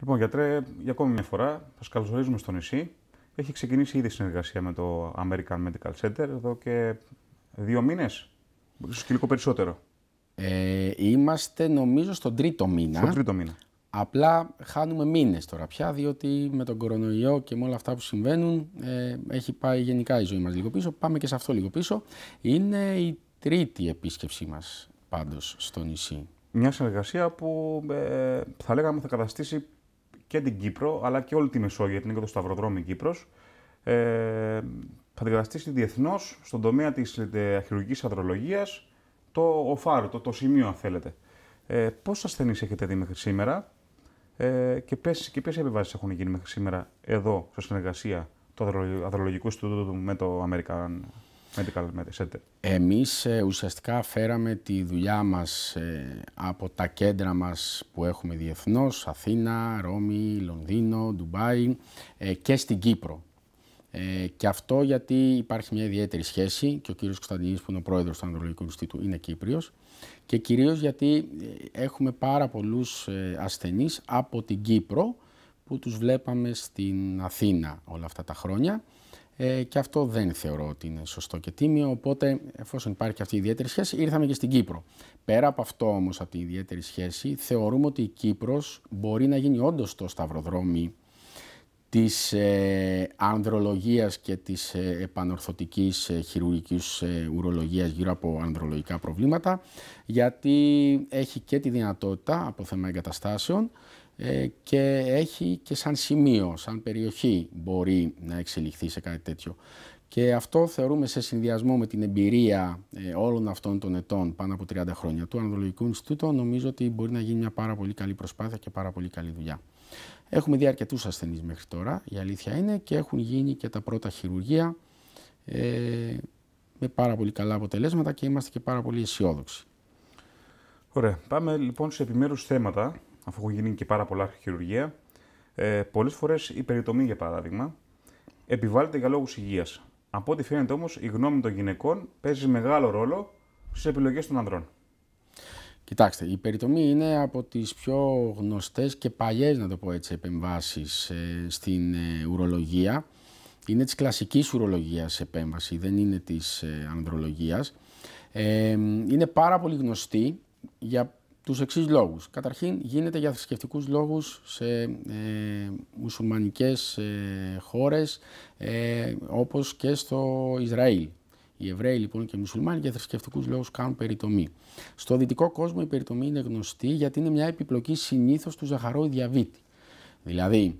Λοιπόν, γιατρέ, για ακόμη μια φορά, σα καλωσορίζουμε στο νησί. Έχει ξεκινήσει ήδη συνεργασία με το American Medical Center εδώ και δύο μήνες, ίσω και λίγο περισσότερο. Ε, είμαστε νομίζω στον τρίτο μήνα. Στον τρίτο μήνα. Απλά χάνουμε μήνες τώρα πια, διότι με τον κορονοϊό και με όλα αυτά που συμβαίνουν, ε, έχει πάει γενικά η ζωή μας λίγο πίσω. Πάμε και σε αυτό λίγο πίσω. Είναι η τρίτη επίσκεψή μας πάντως στο νησί. Μια συνεργασία που ε, θα λέγαμε θα καταστήσει και την Κύπρο, αλλά και όλη τη Μεσόγειο, γιατί είναι και το Σταυροδρόμι Κύπρος. Ε, θα καταστήσει διεθνώς στον τομέα της ε, χειρουργικής αδρολογίας το οφάρο, το, το σημείο, αν θέλετε. Ε, Πόσε ασθενείς έχετε δει μέχρι σήμερα ε, και ποιες και ποιες επιβάσεις έχουν γίνει μέχρι σήμερα εδώ, σε συνεργασία του Αδρολογικού Ινστιτούτου με το American Medical Center. Εμείς ε, ουσιαστικά φέραμε τη δουλειά μας ε, από τα κέντρα μας που έχουμε διεθνώς, Αθήνα, Ρώμη, Λονδίνο, Ντουμπάι ε, και στην Κύπρο. και αυτό γιατί υπάρχει μια ιδιαίτερη σχέση και ο κύριος Κωνσταντινής που είναι ο πρόεδρος του Ανδρολογικού Ινστιτούτου είναι Κύπριος και κυρίως γιατί έχουμε πάρα πολλούς ασθενείς από την Κύπρο που τους βλέπαμε στην Αθήνα όλα αυτά τα χρόνια ε, και αυτό δεν θεωρώ ότι είναι σωστό και τίμιο. Οπότε, εφόσον υπάρχει αυτή η ιδιαίτερη σχέση, ήρθαμε και στην Κύπρο. Πέρα από αυτό όμως, από την ιδιαίτερη σχέση, θεωρούμε ότι η Κύπρος μπορεί να γίνει όντως το σταυροδρόμι της ε, ανδρολογίας και της ε, επανορθωτικής ε, χειρουργικής ε, ουρολογίας γύρω από ανδρολογικά προβλήματα γιατί έχει και τη δυνατότητα από θέμα εγκαταστάσεων ε, και έχει και σαν σημείο, σαν περιοχή μπορεί να εξελιχθεί σε κάτι τέτοιο. Και αυτό θεωρούμε σε συνδυασμό με την εμπειρία ε, όλων αυτών των ετών, πάνω από 30 χρόνια, του Ανδρολογικού Ινστιτούτου, νομίζω ότι μπορεί να γίνει μια πάρα πολύ καλή προσπάθεια και πάρα πολύ καλή δουλειά. Έχουμε δει αρκετούς ασθενείς μέχρι τώρα, η αλήθεια είναι, και έχουν γίνει και τα πρώτα χειρουργεία ε, με πάρα πολύ καλά αποτελέσματα και είμαστε και πάρα πολύ αισιόδοξοι. Ωραία. Πάμε λοιπόν σε επιμέρους θέματα αφού έχουν γίνει και πάρα πολλά χειρουργεία, ε, πολλές φορές η περιτομή, για παράδειγμα, επιβάλλεται για λόγους υγείας. Από ό,τι φαίνεται όμως, η γνώμη των γυναικών παίζει μεγάλο ρόλο στις επιλογές των ανδρών. Κοιτάξτε, η περιτομή είναι από τις πιο γνωστές και παλιές να το πω έτσι, επεμβάσεις ε, στην ε, ουρολογία. Είναι της κλασικής ουρολογίας επέμβαση, δεν είναι της ε, ε είναι πάρα πολύ γνωστή για τους εξής λόγους. Καταρχήν γίνεται για θρησκευτικούς λόγους σε ε, μουσουλμανικές ε, χώρες ε, όπως και στο Ισραήλ. Οι Εβραίοι λοιπόν και οι Μουσουλμάνοι για θρησκευτικούς λόγους κάνουν περιτομή. Στο δυτικό κόσμο η περιτομή είναι γνωστή γιατί είναι μια επιπλοκή συνήθως του ζαχαρό διαβήτη. Δηλαδή,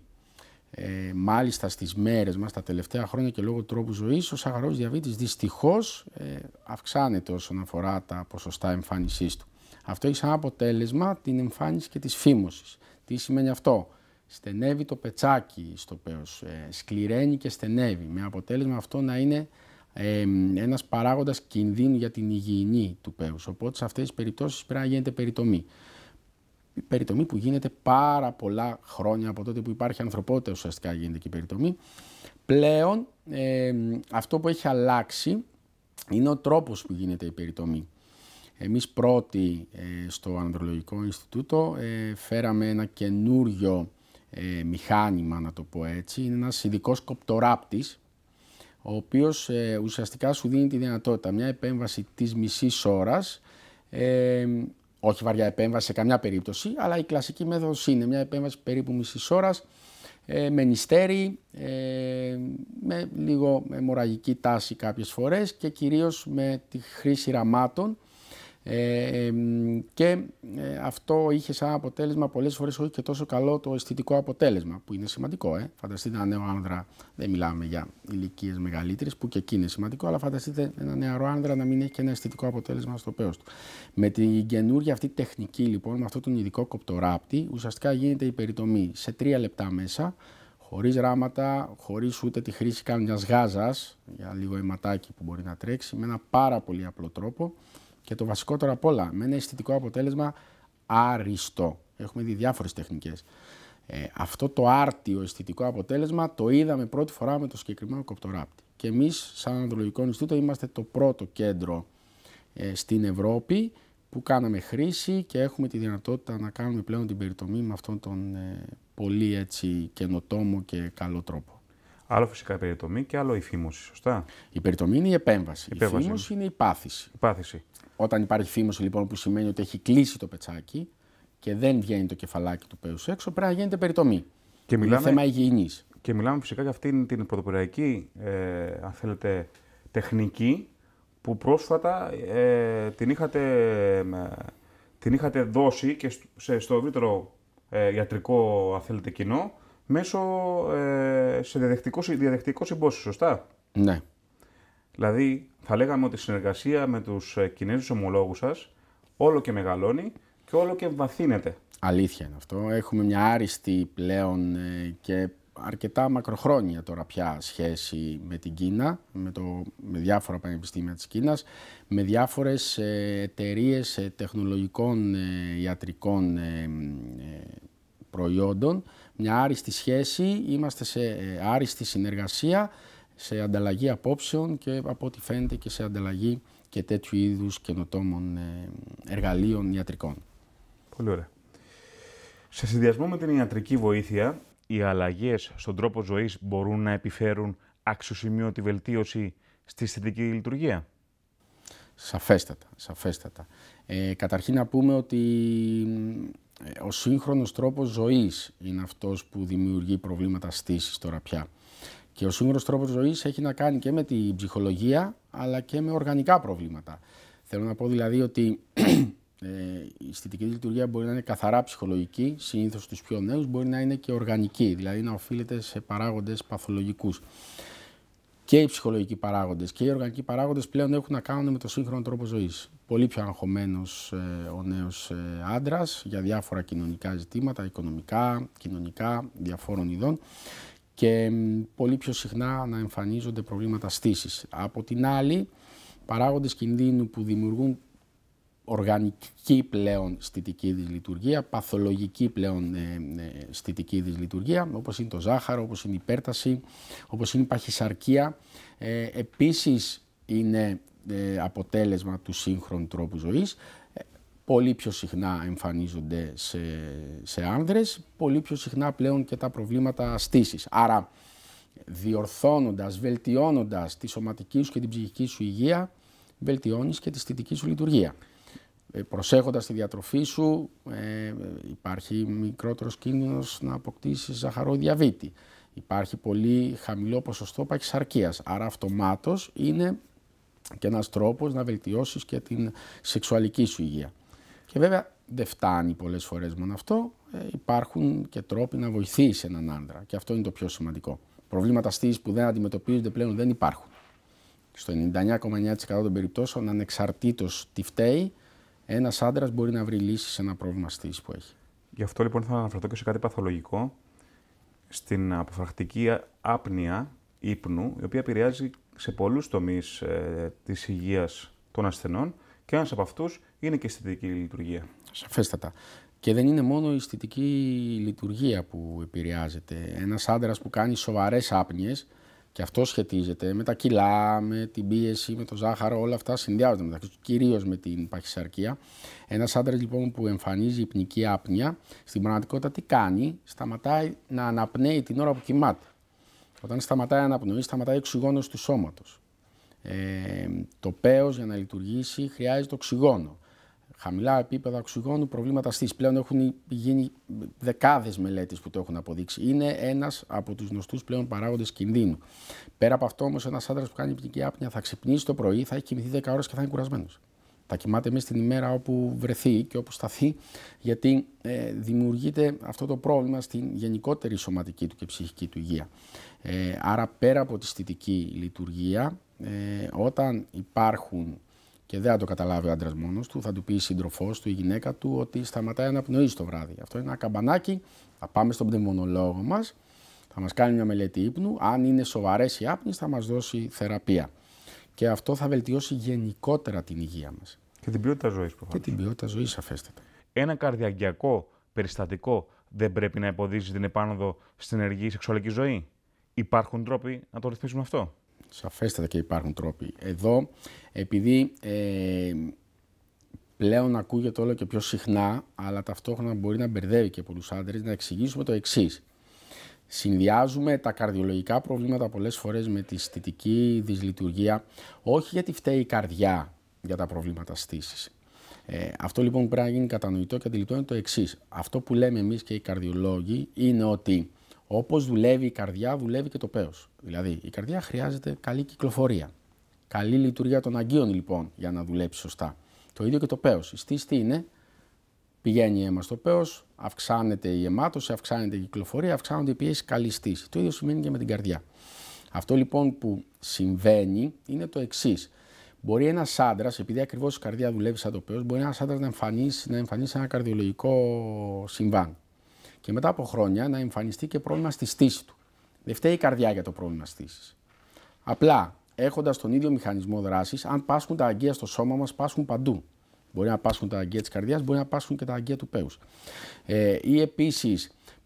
ε, μάλιστα στις μέρες μας τα τελευταία χρόνια και λόγω τρόπου ζωής, ο ζαχαρό διαβήτης δυστυχώς ε, αυξάνεται όσον αφορά τα ποσοστά εμφάνισής του. Αυτό έχει σαν αποτέλεσμα την εμφάνιση και της φήμωσης. Τι σημαίνει αυτό. Στενεύει το πετσάκι στο πέος, ε, σκληραίνει και στενεύει, με αποτέλεσμα αυτό να είναι ε, ένας παράγοντας κινδύνου για την υγιεινή του πέους. Οπότε σε αυτές τις περιπτώσεις πρέπει να γίνεται περιτομή. Η περιτομή που γίνεται πάρα πολλά χρόνια από τότε που υπάρχει ανθρωπότητα ουσιαστικά γίνεται και η περιτομή. Πλέον αυτό που έχει αλλάξει είναι ο τρόπος που γίνεται η περιτομή. Εμείς πρώτοι ε, στο Ανδρολογικό Ινστιτούτο ε, φέραμε ένα καινούριο ε, μηχάνημα, να το πω έτσι. Είναι ένας ειδικός κοπτοράπτης, ο οποίος ουσιαστικά σου δίνει τη δυνατότητα μια επέμβαση της μισής ώρας, όχι βαριά επέμβαση σε καμιά περίπτωση, αλλά η κλασική μέθοδος είναι μια επέμβαση περίπου μισής ώρας, με νηστέρι, με λίγο μοραγική τάση κάποιες φορές και κυρίως με τη χρήση ραμάτων, ε, και ε, αυτό είχε σαν αποτέλεσμα πολλές φορές όχι και τόσο καλό το αισθητικό αποτέλεσμα που είναι σημαντικό. Ε. Φανταστείτε ένα νέο άνδρα, δεν μιλάμε για ηλικίες μεγαλύτερες που και εκεί είναι σημαντικό αλλά φανταστείτε ένα νεαρό άνδρα να μην έχει και ένα αισθητικό αποτέλεσμα στο πέος του. Με την καινούργια αυτή τεχνική λοιπόν, με αυτόν τον ειδικό κοπτοράπτη ουσιαστικά γίνεται η περιτομή σε τρία λεπτά μέσα χωρίς ράματα, χωρίς ούτε τη χρήση καν μιας για λίγο αιματάκι που μπορεί να τρέξει με ένα πάρα πολύ απλό τρόπο και το βασικότερο απ' όλα, με ένα αισθητικό αποτέλεσμα άριστο. Έχουμε δει διάφορες τεχνικές. Ε, αυτό το άρτιο αισθητικό αποτέλεσμα το είδαμε πρώτη φορά με το συγκεκριμένο κοπτοράπτη. Και εμείς σαν Ανδρολογικό Ινστιτούτο είμαστε το πρώτο κέντρο ε, στην Ευρώπη που κάναμε χρήση και έχουμε τη δυνατότητα να κάνουμε πλέον την περιτομή με αυτόν τον ε, πολύ έτσι καινοτόμο και καλό τρόπο. Άλλο φυσικά η περιτομή και άλλο η φήμωση, σωστά. Η περιτομή είναι η επέμβαση. Η, η φήμωση είναι η πάθηση. Η πάθηση. Όταν υπάρχει φήμωση λοιπόν που σημαίνει ότι έχει κλείσει το πετσάκι και δεν βγαίνει το κεφαλάκι του πέους έξω, πρέπει να γίνεται περιτομή. Και μιλάμε... θέμα υγιεινής. Και μιλάμε φυσικά για αυτήν την πρωτοποριακή, ε, αν θέλετε, τεχνική που πρόσφατα ε, την, είχατε, ε, την είχατε δώσει και στο ευρύτερο ε, ιατρικό, αν θέλετε, κοινό μέσω ε, σε διαδεκτικό, διαδεκτικό σωστά. Ναι. Δηλαδή, θα λέγαμε ότι η συνεργασία με τους ε, Κινέζους ομολόγους σας όλο και μεγαλώνει και όλο και βαθύνεται. Αλήθεια είναι αυτό. Έχουμε μια άριστη πλέον ε, και αρκετά μακροχρόνια τώρα πια σχέση με την Κίνα, με, το, με διάφορα πανεπιστήμια της Κίνας, με διάφορες ε, εταιρείες τεχνολογικών ιατρικών προϊόντων. Μια άριστη σχέση, είμαστε σε άριστη συνεργασία σε ανταλλαγή απόψεων και από ό,τι φαίνεται και σε ανταλλαγή και τέτοιου είδους καινοτόμων ε, εργαλείων ιατρικών. Πολύ ωραία. Σε συνδυασμό με την ιατρική βοήθεια, οι αλλαγές στον τρόπο ζωής μπορούν να επιφέρουν αξιοσημείωτη βελτίωση στη αισθητική λειτουργία. Σαφέστατα, σαφέστατα. Ε, καταρχήν να πούμε ότι ο σύγχρονος τρόπος ζωής είναι αυτός που δημιουργεί προβλήματα στήσης τώρα πια. Και ο σύγχρονο τρόπος ζωής έχει να κάνει και με την ψυχολογία, αλλά και με οργανικά προβλήματα. Θέλω να πω δηλαδή ότι ε, η αισθητική λειτουργία μπορεί να είναι καθαρά ψυχολογική, συνήθως στους πιο νέους, μπορεί να είναι και οργανική, δηλαδή να οφείλεται σε παράγοντες παθολογικούς. Και οι ψυχολογικοί παράγοντες και οι οργανικοί παράγοντες πλέον έχουν να κάνουν με το σύγχρονο τρόπο ζωής. Πολύ πιο αγχωμένος ε, ο νέος ε, άντρας για διάφορα κοινωνικά ζητήματα, οικονομικά, κοινωνικά, διαφόρων ειδών και πολύ πιο συχνά να εμφανίζονται προβλήματα στήσης. Από την άλλη, παράγοντες κινδύνου που δημιουργούν οργανική πλέον στιτική δυσλειτουργία, παθολογική πλέον ε, ε, στιτική δυσλειτουργία, όπως είναι το ζάχαρο, όπως είναι η υπέρταση, όπως είναι η παχυσαρκία. Ε, επίσης είναι ε, αποτέλεσμα του σύγχρονου τρόπου ζωής πολύ πιο συχνά εμφανίζονται σε, σε άνδρες, πολύ πιο συχνά πλέον και τα προβλήματα στήσης. Άρα διορθώνοντας, βελτιώνοντας τη σωματική σου και την ψυχική σου υγεία, βελτιώνεις και τη στήτική σου λειτουργία. Ε, προσέχοντας τη διατροφή σου, ε, υπάρχει μικρότερος κίνδυνος να αποκτήσεις ζαχαρό διαβήτη. Υπάρχει πολύ χαμηλό ποσοστό παχυσαρκίας, άρα αυτομάτως είναι και ένας τρόπος να βελτιώσεις και την σεξουαλική σου υγεία. Και βέβαια δεν φτάνει πολλές φορές μόνο αυτό, ε, υπάρχουν και τρόποι να βοηθήσει έναν άντρα και αυτό είναι το πιο σημαντικό. Προβλήματα στήσης που δεν αντιμετωπίζονται πλέον δεν υπάρχουν. Στο 99,9% των περιπτώσεων, ανεξαρτήτως τι φταίει, ένας άντρας μπορεί να βρει λύσεις σε ένα πρόβλημα στήσης που έχει. Γι' αυτό λοιπόν θα αναφερθώ και σε κάτι παθολογικό, στην αποφρακτική άπνοια ύπνου, η οποία επηρεάζει σε πολλούς τομείς ε, της υγείας των ασθενών, και ένας από αυτούς είναι και η αισθητική λειτουργία. Σαφέστατα. Και δεν είναι μόνο η αισθητική λειτουργία που επηρεάζεται. Ένας άντρας που κάνει σοβαρές άπνιε, και αυτό σχετίζεται με τα κιλά, με την πίεση, με το ζάχαρο, όλα αυτά συνδυάζονται μεταξύ τους, κυρίως με την παχυσαρκία. Ένας άντρας λοιπόν που εμφανίζει υπνική άπνια, στην πραγματικότητα τι κάνει, σταματάει να αναπνέει την ώρα που κοιμάται. Όταν σταματάει η αναπνοή, σταματάει ο οξυγόνος του σώματος. Ε, το πέος για να λειτουργήσει χρειάζεται οξυγόνο. Χαμηλά επίπεδα οξυγόνου, προβλήματα στήση. Πλέον έχουν γίνει δεκάδες μελέτες που το έχουν αποδείξει. Είναι ένας από τους γνωστούς πλέον παράγοντες κινδύνου. Πέρα από αυτό όμως ένας άντρας που κάνει υπνική άπνοια θα ξυπνήσει το πρωί, θα έχει κοιμηθεί 10 ώρες και θα είναι κουρασμένος. Θα κοιμάται μέσα στην ημέρα όπου βρεθεί και όπου σταθεί, γιατί ε, δημιουργείται αυτό το πρόβλημα στην γενικότερη σωματική του και ψυχική του υγεία. Ε, άρα πέρα από τη στιτική λειτουργία, ε, όταν υπάρχουν και δεν θα το καταλάβει ο άντρας μόνος του, θα του πει η σύντροφός του, η γυναίκα του, ότι σταματάει να πνοεί το βράδυ. Αυτό είναι ένα καμπανάκι. Θα πάμε στον πνευμονολόγο μας, θα μας κάνει μια μελέτη ύπνου. Αν είναι σοβαρές οι άπνε, θα μας δώσει θεραπεία. Και αυτό θα βελτιώσει γενικότερα την υγεία μας. Και την ποιότητα ζωής, προφανώς. Και την ποιότητα ζωής, αφέστατα. Ένα καρδιακιακό περιστατικό δεν πρέπει να εμποδίζει την επάνωδο στην ενεργή σεξουαλική ζωή. Υπάρχουν τρόποι να το ρυθμίσουμε αυτό. Σαφέστατα και υπάρχουν τρόποι. Εδώ, επειδή ε, πλέον ακούγεται όλο και πιο συχνά, αλλά ταυτόχρονα μπορεί να μπερδεύει και πολλούς άντρες, να εξηγήσουμε το εξής. Συνδυάζουμε τα καρδιολογικά προβλήματα πολλές φορές με τη στιτική δυσλειτουργία, όχι γιατί φταίει η καρδιά για τα προβλήματα στήσης. Ε, αυτό λοιπόν πρέπει να γίνει κατανοητό και αντιληπτό είναι το εξής. Αυτό που λέμε εμείς και οι καρδιολόγοι είναι ότι Όπως δουλεύει η καρδιά, δουλεύει και το παίο. Δηλαδή, η καρδιά χρειάζεται καλή κυκλοφορία. Καλή λειτουργία των αγκίων, λοιπόν, για να δουλέψει σωστά. Το ίδιο και το παίο. Η στήση τι είναι, πηγαίνει η αίμα στο παίο, αυξάνεται η αιμάτωση, αυξάνεται η κυκλοφορία, αυξάνονται οι πιέσεις καλή στήση. Το ίδιο σημαίνει και με την καρδιά. Αυτό λοιπόν που συμβαίνει είναι το εξής. Μπορεί ένας άντρας, επειδή ακριβώς η καρδιά δουλεύει σαν το παίο, μπορεί ένας άντρας να εμφανίσει, να εμφανίσει ένα καρδιολογικό συμβάν και μετά από χρόνια να εμφανιστεί και πρόβλημα στη στήση του. Δεν φταίει η καρδιά για το πρόβλημα στήσης. Απλά έχοντας τον ίδιο μηχανισμό δράσης, αν πάσχουν τα αγκαία στο σώμα μας, πάσχουν παντού. Μπορεί να πάσχουν τα αγκαία της καρδιάς, μπορεί να πάσχουν και τα αγκαία του πέους. Ε, ή επίσης,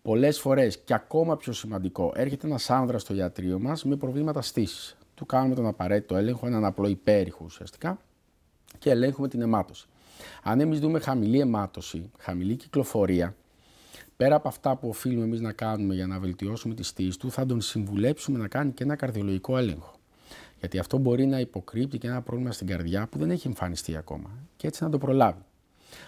πολλές φορές και ακόμα πιο σημαντικό, έρχεται ένας άνδρας στο ιατρείο μας με προβλήματα στήσης. Του κάνουμε τον απαραίτητο έλεγχο, έναν απλό υπέρηχο ουσιαστικά και ελέγχουμε την αιμάτωση. Αν εμείς δούμε χαμηλή αιμάτωση, χαμηλή κυκλοφορία, Πέρα από αυτά που οφείλουμε εμείς να κάνουμε για να βελτιώσουμε τη στήση του, θα τον συμβουλέψουμε να κάνει και ένα καρδιολογικό έλεγχο. Γιατί αυτό μπορεί να υποκρύπτει και ένα πρόβλημα στην καρδιά που δεν έχει εμφανιστεί ακόμα και έτσι να το προλάβει.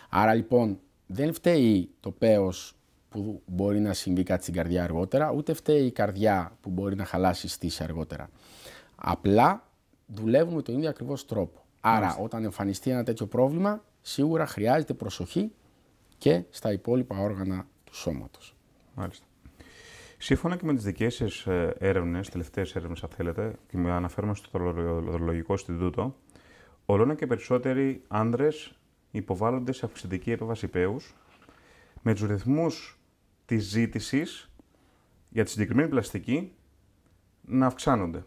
Άρα λοιπόν δεν φταίει το πέος που μπορεί να συμβεί κάτι στην καρδιά αργότερα, ούτε φταίει η καρδιά που μπορεί να χαλάσει στήση αργότερα. Απλά δουλεύουμε τον ίδιο ακριβώς τρόπο. Άρα, όταν εμφανιστεί ένα τέτοιο πρόβλημα, σίγουρα χρειάζεται προσοχή και στα υπόλοιπα όργανα σώματος. Μάλιστα. Σύμφωνα και με τις δικές σας ε, έρευνες τελευταίες έρευνες αν θέλετε, και με αναφέρομαι στο Δρολογικό Ινστιτούτο, όλο και περισσότεροι άνδρες υποβάλλονται σε αυξητική επέβαση πέου με τους ρυθμούς της ζήτησης για τη συγκεκριμένη πλαστική να αυξάνονται.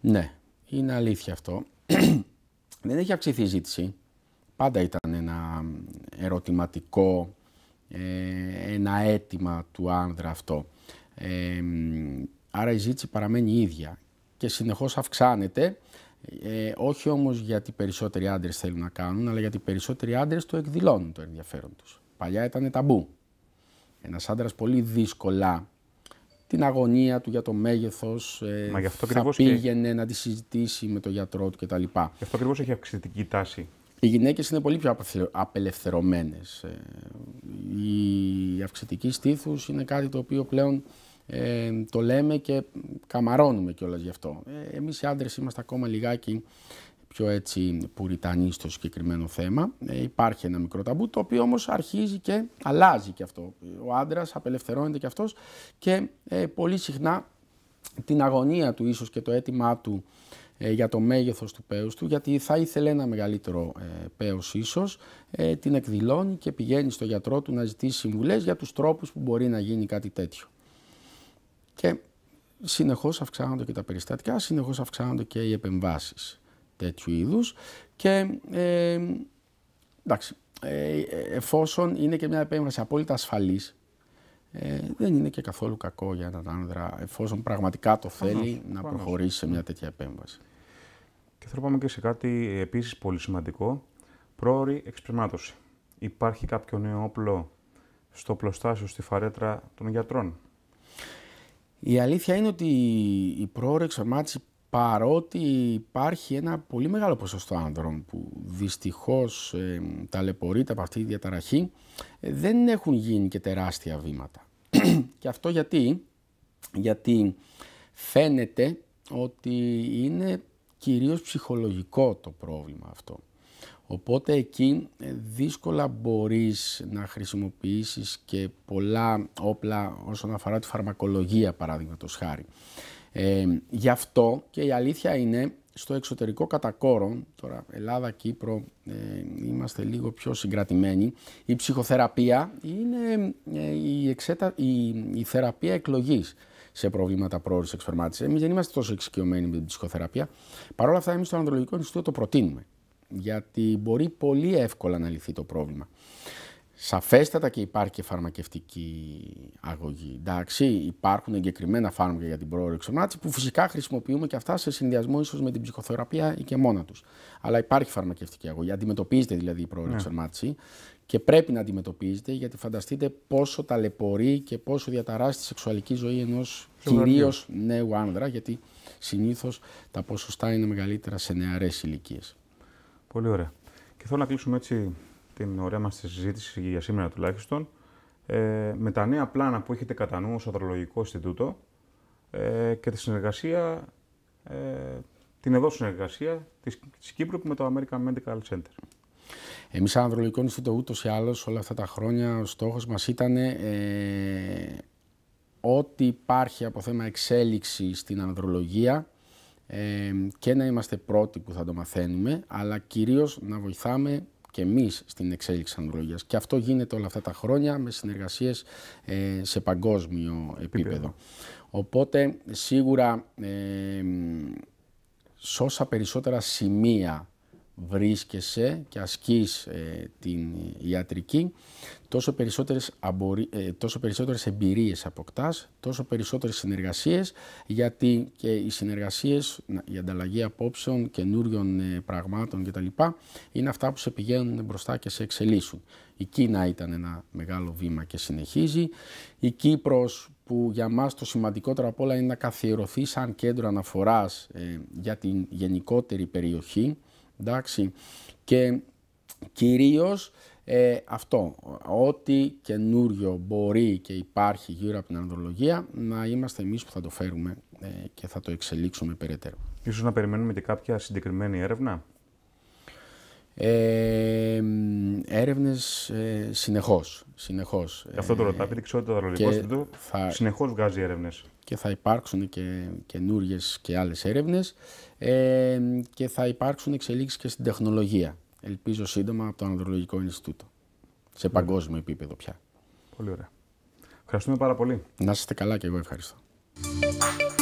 Ναι, είναι αλήθεια αυτό. Δεν έχει αυξηθεί η ζήτηση. Πάντα ήταν ένα ερωτηματικό ε, ένα αίτημα του άνδρα αυτό. Ε, άρα η ζήτηση παραμένει ίδια και συνεχώς αυξάνεται, ε, όχι όμως γιατί περισσότεροι άντρες θέλουν να κάνουν, αλλά γιατί περισσότεροι άντρες το εκδηλώνουν το ενδιαφέρον τους. Παλιά ήταν ταμπού. Ένας άντρας πολύ δύσκολα την αγωνία του για το μέγεθος, ε, Μα γι θα πήγαινε να τη συζητήσει με τον γιατρό του κτλ. Γι' αυτό ακριβώς έχει αυξητική τάση οι γυναίκες είναι πολύ πιο απελευθερωμένες. Ε. Η αυξητική στήθους είναι κάτι το οποίο πλέον ε, το λέμε και καμαρώνουμε κιόλας γι' αυτό. Ε, εμείς οι άντρες είμαστε ακόμα λιγάκι πιο έτσι πουριτανοί στο συγκεκριμένο θέμα. Ε, υπάρχει ένα μικρό ταμπού το οποίο όμως αρχίζει και αλλάζει κι αυτό. Ο άντρας απελευθερώνεται κι αυτός και πολύ συχνά την αγωνία του ίσως και το αίτημά του ε, για το μέγεθος του πέους του, γιατί θα ήθελε ένα μεγαλύτερο ε, πέος ίσως, ε, την εκδηλώνει και πηγαίνει στο γιατρό του να ζητήσει συμβουλές για τους τρόπους που μπορεί να γίνει κάτι τέτοιο. Και συνεχώς αυξάνονται και τα περιστατικά, συνεχώς αυξάνονται και οι επεμβάσεις τέτοιου είδους και ε, εντάξει, εφόσον είναι και μια επέμβαση απόλυτα ασφαλής, ε, δεν είναι και καθόλου κακό για έναν άνδρα εφόσον πραγματικά το θέλει να προχωρήσει σε μια τέτοια επέμβαση. Και θέλω να πάμε και σε κάτι επίσης πολύ σημαντικό, πρόορη εξπρεμάτωση. Υπάρχει κάποιο νέο όπλο στο πλωστάσιο, στη φαρέτρα των γιατρών. Η αλήθεια είναι ότι η πρόορη εξορμάτιση παρότι υπάρχει ένα πολύ μεγάλο ποσοστό άνδρων που δυστυχώς ε, ταλαιπωρείται από αυτή τη διαταραχή ε, δεν έχουν γίνει και τεράστια βήματα. και αυτό γιατί, γιατί φαίνεται ότι είναι κυρίως ψυχολογικό το πρόβλημα αυτό. Οπότε εκεί ε, δύσκολα μπορείς να χρησιμοποιήσεις και πολλά όπλα όσον αφορά τη φαρμακολογία παραδείγματος χάρη. Ε, γι' αυτό και η αλήθεια είναι στο εξωτερικό κατακόρον, τώρα Ελλάδα, Κύπρο, ε, είμαστε λίγο πιο συγκρατημένοι, η ψυχοθεραπεία είναι ε, η, εξέτα, η, η θεραπεία εκλογής σε προβλήματα πρόορης εξφερμάτιση. Εμείς δεν είμαστε τόσο εξοικειωμένοι με την ψυχοθεραπεία. Παρ' όλα αυτά, εμείς στο Ανδρολογικό Ινστιτούτο το προτείνουμε. Γιατί μπορεί πολύ εύκολα να λυθεί το πρόβλημα. Σαφέστατα και υπάρχει και φαρμακευτική αγωγή. Εντάξει, υπάρχουν εγκεκριμένα φάρμακα για την πρόορη εξορμάτιση που φυσικά χρησιμοποιούμε και αυτά σε συνδυασμό ίσως με την ψυχοθεραπεία ή και μόνα τους. Αλλά υπάρχει φαρμακευτική αγωγή. Αντιμετωπίζεται δηλαδή η πρόορη ναι και πρέπει να αντιμετωπίζεται γιατί φανταστείτε πόσο ταλαιπωρεί και πόσο διαταράσσει τη σεξουαλική ζωή ενός κυρίως νέου άνδρα γιατί συνήθως τα ποσοστά είναι μεγαλύτερα σε νεαρές ηλικίες. Πολύ ωραία. Και θέλω να κλείσουμε έτσι την ωραία μας συζήτηση για σήμερα τουλάχιστον ε, με τα νέα πλάνα που έχετε κατά νου ως Αδρολογικό Ινστιτούτο ε, και τη συνεργασία, ε, την εδώ συνεργασία της, της Κύπρου με το American Medical Center. Εμείς σαν Ανδρολογικό Ινστιτούτο, ούτως ή άλλως όλα αυτά τα χρόνια ο στόχος μας ήταν ε, ό,τι υπάρχει από θέμα εξέλιξη στην ανδρολογία ε, και να είμαστε πρώτοι που θα το μαθαίνουμε, αλλά κυρίως να βοηθάμε και εμείς στην εξέλιξη ανδρολογίας. Και αυτό γίνεται όλα αυτά τα χρόνια με συνεργασίες ε, σε παγκόσμιο επίπεδο. Οπότε σίγουρα ε, σώσα περισσότερα σημεία βρίσκεσαι και ασκείς ε, την ιατρική, τόσο περισσότερες, αμπορι... ε, τόσο περισσότερες εμπειρίες αποκτάς, τόσο περισσότερες συνεργασίες, γιατί και οι συνεργασίες, η ανταλλαγή απόψεων, καινούριων ε, πραγμάτων κτλ. είναι αυτά που σε πηγαίνουν μπροστά και σε εξελίσσουν. Η Κίνα ήταν ένα μεγάλο βήμα και συνεχίζει. Η Κύπρος που για μας το σημαντικότερο απ' όλα είναι να καθιερωθείς σαν κέντρο αναφοράς ε, για την γενικότερη περιοχή, εντάξει. Και κυρίως ε, αυτό, ό,τι καινούριο μπορεί και υπάρχει γύρω από την ανδρολογία, να είμαστε εμείς που θα το φέρουμε ε, και θα το εξελίξουμε περαιτέρω. Ίσως να περιμένουμε και κάποια συγκεκριμένη έρευνα. Ε, Έρευνε συνεχώς. Συνεχώς. Αυτό το ε, ρωτάω, επειδή ξέρω το Δαρολικό συνεχώς βγάζει έρευνες. Και θα υπάρξουν και καινούριε και άλλες έρευνες και θα υπάρξουν εξελίξεις και στην τεχνολογία. Ελπίζω σύντομα από το Ανδρολογικό Ινστιτούτο. Σε ναι. παγκόσμιο επίπεδο πια. Πολύ ωραία. Ευχαριστούμε πάρα πολύ. Να είστε καλά και εγώ ευχαριστώ.